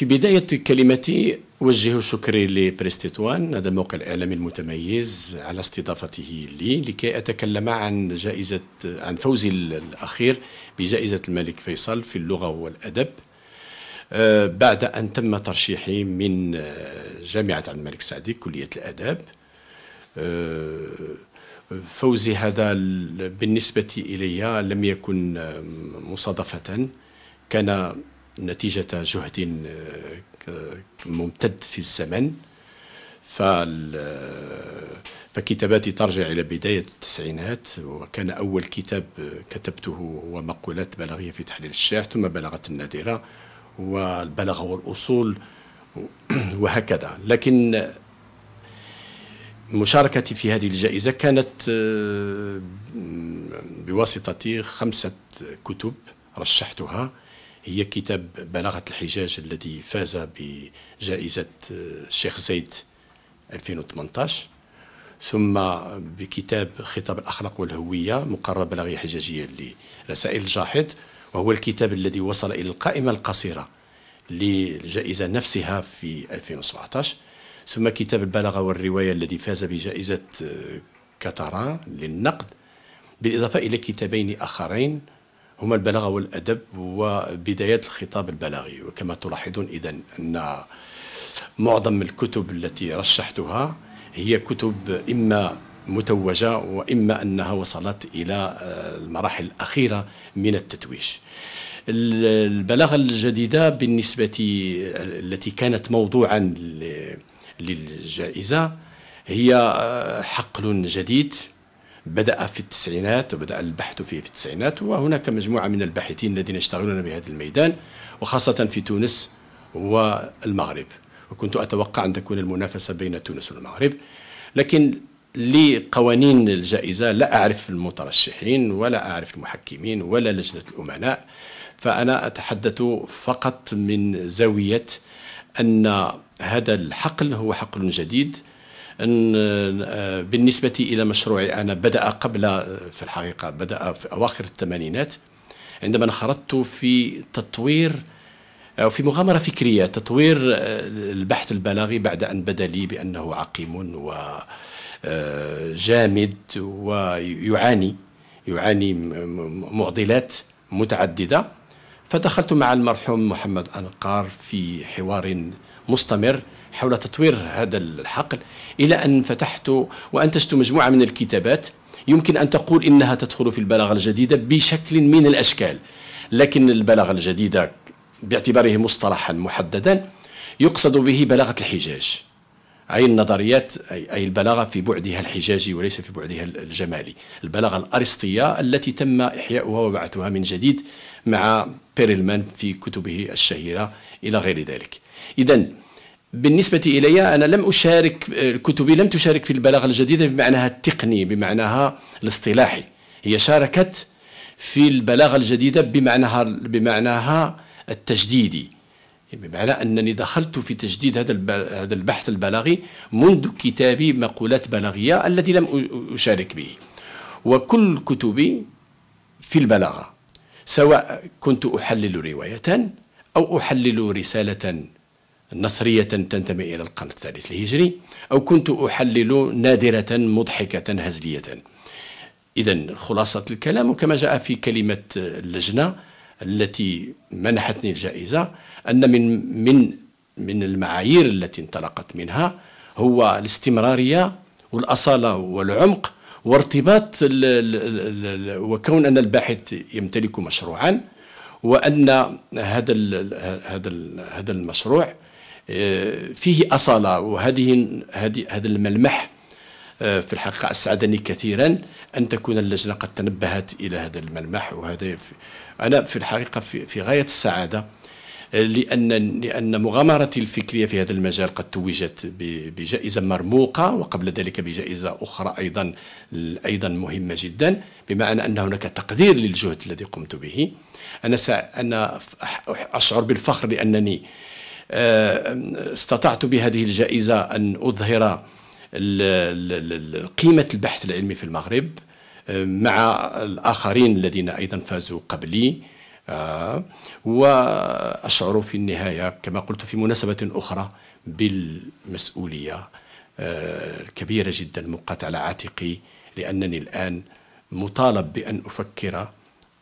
في بداية كلمتي وجه شكري لبريستيتوان هذا الموقع الإعلامي المتميز على استضافته لي لكي أتكلم عن جائزة عن فوزي الأخير بجائزة الملك فيصل في اللغة والأدب آه، بعد أن تم ترشيحي من آه، جامعة عبد الملك سعدي كلية الآداب آه، فوزي هذا بالنسبة إلي لم يكن مصادفة كان نتيجة جهد آه، ممتد في الزمن آه، فكتاباتي ترجع إلى بداية التسعينات وكان أول كتاب آه، كتبته هو مقولات بلاغية في تحليل الشعر ثم بلاغة النادرة والبلاغة والأصول وهكذا لكن مشاركتي في هذه الجائزة كانت بواسطة خمسة كتب رشحتها هي كتاب بلاغة الحجاج الذي فاز بجائزة آه، الشيخ زيد 2018 ثم بكتاب خطاب الأخلاق والهوية مقرر بلاغية حجاجية لرسائل الجاحظ وهو الكتاب الذي وصل إلى القائمة القصيرة للجائزة نفسها في 2017 ثم كتاب البلاغة والرواية الذي فاز بجائزة آه، كتران للنقد بالإضافة إلى كتابين آخرين هما البلاغة والأدب وبدايات الخطاب البلاغي وكما تلاحظون إذا أن معظم الكتب التي رشحتها هي كتب إما متوجة وإما أنها وصلت إلى آه، المراحل الأخيرة من التتويج البلاغة الجديدة بالنسبة آه، التي كانت موضوعا للجائزة هي آه، حقل جديد بدأ في التسعينات وبدأ البحث فيه في التسعينات وهناك مجموعة من الباحثين الذين يشتغلون بهذا الميدان وخاصة في تونس والمغرب وكنت أتوقع أن تكون المنافسة بين تونس والمغرب لكن لقوانين الجائزة لا أعرف المترشحين ولا أعرف المحكمين ولا لجنة الأمناء فأنا أتحدث فقط من زاوية أن هذا الحقل هو حقل جديد آه، بالنسبة إلى مشروعي أنا بدأ قبل آه، في الحقيقة بدأ في أواخر الثمانينات عندما انخرطت في تطوير أو آه، في مغامرة فكرية تطوير البحث البلاغي بعد أن بدا لي بأنه عقيم وجامد ويعاني يعاني معضلات متعددة فدخلت مع المرحوم محمد أنقار في حوار مستمر حول تطوير هذا الحقل إلى أن فتحت وأنتجت مجموعة من الكتابات يمكن أن تقول إنها تدخل في البلاغة الجديدة بشكل من الأشكال لكن البلاغة الجديدة باعتباره مصطلحا محددا يقصد به بلاغة الحجاج أي النظريات أي البلاغة في بعدها الحجاجي وليس في بعدها الجمالي البلاغة الأرسطية التي تم إحياؤها وبعثها من جديد مع بيرلمان في كتبه الشهيرة إلى غير ذلك إذا بالنسبة إلي أنا لم أشارك كتبي لم تشارك في البلاغة الجديدة بمعناها التقني بمعناها الاصطلاحي هي شاركت في البلاغة الجديدة بمعناها بمعناها التجديدي بمعنى أنني دخلت في تجديد هذا هذا البحث البلاغي منذ كتابي مقولات بلاغية التي لم أشارك به وكل كتبي في البلاغة سواء كنت أحلل رواية أو أحلل رسالة نصرية تنتمي إلى القرن الثالث الهجري أو كنت أحلل نادرة مضحكة هزلية إذا خلاصة الكلام وكما جاء في كلمة اللجنة التي منحتني الجائزة أن من من من المعايير التي انطلقت منها هو الاستمرارية والأصالة والعمق وارتباط الـ الـ الـ وكون أن الباحث يمتلك مشروعا وأن هذا هذا هذا المشروع فيه أصالة وهذه هذا الملمح آه، في الحقيقة أسعدني كثيرا أن تكون اللجنة قد تنبهت إلى هذا الملمح وهذا أنا في الحقيقة في, في غاية السعادة آه، لأن لأن مغامرتي الفكرية في هذا المجال قد توجت بجائزة مرموقة وقبل ذلك بجائزة أخرى أيضا أيضا مهمة جدا بمعنى أن هناك تقدير للجهد الذي قمت به أنا أنا أشعر بالفخر لأنني آه، استطعت بهذه الجائزة أن أظهر قيمة البحث العلمي في المغرب آه، مع الآخرين الذين أيضا فازوا قبلي آه، وأشعر في النهاية كما قلت في مناسبة أخرى بالمسؤولية الكبيرة جدا موقعة على عاتقي لأنني الآن مطالب بأن أفكر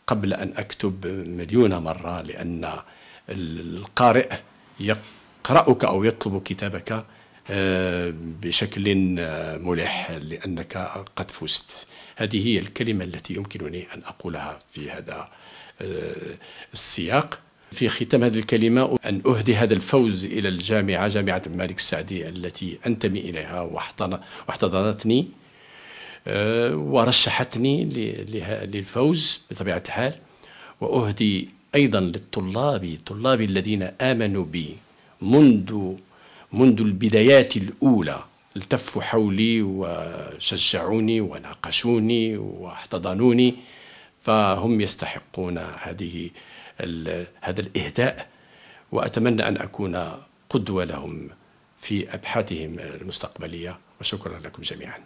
قبل أن أكتب مليون مرة لأن القارئ يقرأك أو يطلب كتابك آه، بشكل آه، ملح لأنك قد فزت هذه هي الكلمة التي يمكنني أن أقولها في هذا آه، السياق في ختام هذه الكلمة أن أهدي هذا الفوز إلى الجامعة جامعة الملك السعدي التي أنتمي إليها واحتضنتني ورشحتني للفوز بطبيعة الحال وأهدي أيضا للطلاب طلابي الذين آمنوا بي منذ منذ البدايات الأولى التفوا حولي وشجعوني وناقشوني واحتضنوني فهم يستحقون هذه هذا الإهداء وأتمنى أن أكون قدوة لهم في أبحاثهم المستقبلية وشكرا لكم جميعا